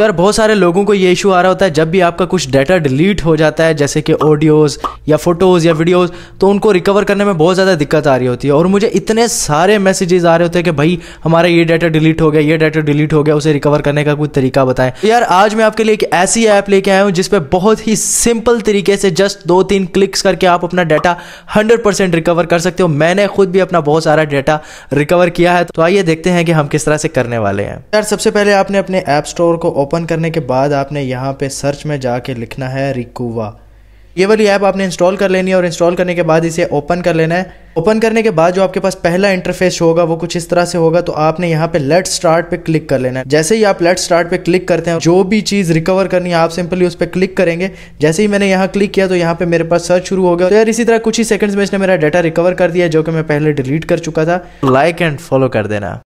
तो यार बहुत सारे लोगों को ये इशू आ रहा होता है जब भी आपका कुछ डाटा डिलीट हो जाता है जैसे कि ऑडियोज़ या फोटोज़ या वीडियोज़ तो उनको रिकवर करने में बहुत ज़्यादा दिक्कत आ रही होती है और मुझे इतने सारे मैसेजेस आ रहे होते हैं कि भाई हमारा ये डाटा डिलीट हो गया ये डाटा डिलीट हो गया उसे रिकवर करने का कोई तरीका बताएं तो यार आज मैं आपके लिए एक ऐसी ऐप लेके आया हूँ जिसपे बहुत ही सिंपल तरीके से जस्ट दो तीन क्लिक्स करके आप अपना डाटा हंड्रेड रिकवर कर सकते हो मैंने खुद भी अपना बहुत सारा डाटा रिकवर किया है तो आइए देखते हैं कि हम किस तरह से करने वाले हैं यार सबसे पहले आपने अपने ऐप स्टोर को ओपन करने के बाद आपने यहाँ पे सर्च में जाके लिखना है रिकूवा ये वाली ऐप आपने इंस्टॉल कर लेनी है और इंस्टॉल करने के बाद इसे ओपन कर लेना है ओपन करने के बाद जो आपके पास पहला इंटरफेस होगा वो कुछ इस तरह से होगा तो आपने यहाँ पे लेट स्टार्ट पे क्लिक कर लेना है जैसे ही आप लेट स्टार्ट पे क्लिक करते हैं जो भी चीज़ रिकवर करनी है आप सिंपली उस पर क्लिक करेंगे जैसे ही मैंने यहाँ क्लिक किया तो यहाँ पे मेरे पास सर्च शुरू हो गया तो यार इसी तरह कुछ ही सेकंड्स में इसने मेरा डाटा रिकवर कर दिया जो कि मैं पहले डिलीट कर चुका था लाइक एंड फॉलो कर देना